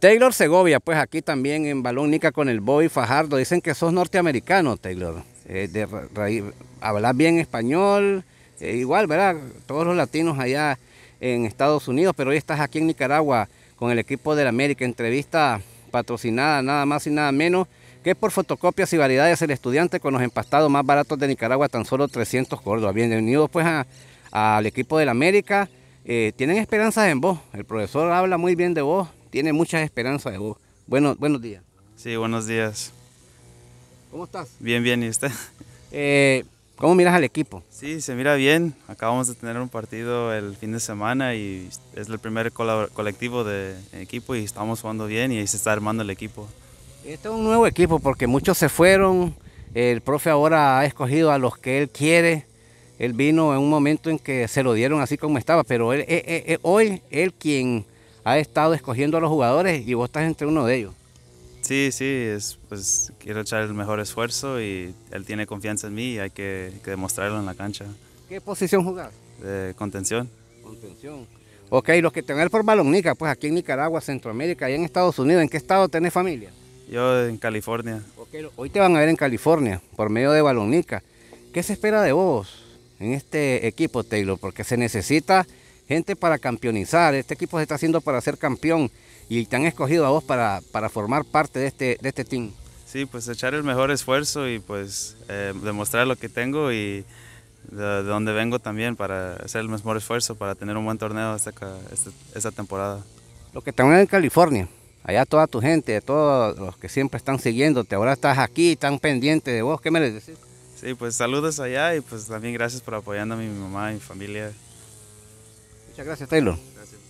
Taylor Segovia, pues aquí también en balón Nica con el boy Fajardo. Dicen que sos norteamericano, Taylor. Eh, de bien español, eh, igual, ¿verdad? Todos los latinos allá en Estados Unidos, pero hoy estás aquí en Nicaragua con el equipo del América. Entrevista patrocinada nada más y nada menos que por fotocopias y variedades el estudiante con los empastados más baratos de Nicaragua, tan solo 300 córdobas. Bienvenidos pues al equipo del América. Eh, tienen esperanzas en vos. El profesor habla muy bien de vos tiene mucha esperanza de vos. Bueno, buenos días. Sí, buenos días. ¿Cómo estás? Bien, bien, ¿y usted? Eh, ¿Cómo miras al equipo? Sí, se mira bien. Acabamos de tener un partido el fin de semana y es el primer colectivo de equipo y estamos jugando bien y ahí se está armando el equipo. Este es un nuevo equipo porque muchos se fueron. El profe ahora ha escogido a los que él quiere. Él vino en un momento en que se lo dieron así como estaba, pero eh, eh, hoy él quien ha estado escogiendo a los jugadores y vos estás entre uno de ellos. Sí, sí, pues quiero echar el mejor esfuerzo y él tiene confianza en mí y hay que, demostrarlo en la cancha. ¿Qué posición jugás? contención. Contención. Ok, los que tenés por balonica, pues aquí en Nicaragua, Centroamérica y en Estados Unidos, ¿en qué estado tenés familia? Yo en California. Okay, hoy te van a ver en California por medio de balonica. ¿Qué se espera de vos en este equipo, Taylor? Porque se necesita gente para campeonizar. Este equipo se está haciendo para ser campeón y te han escogido a vos para, para formar parte de este, este team. Sí, pues echar el mejor esfuerzo y pues eh, demostrar lo que tengo y de, donde vengo también para hacer el mejor esfuerzo para tener un buen torneo este, esta, temporada. Lo que están en California, allá toda tu gente, todos los que siempre están siguiéndote, ahora estás aquí, están pendientes de vos, ¿qué me les decís? Sí, pues saludos allá y pues también gracias por a mi mamá y mi familia. Muchas gracias, Taylor.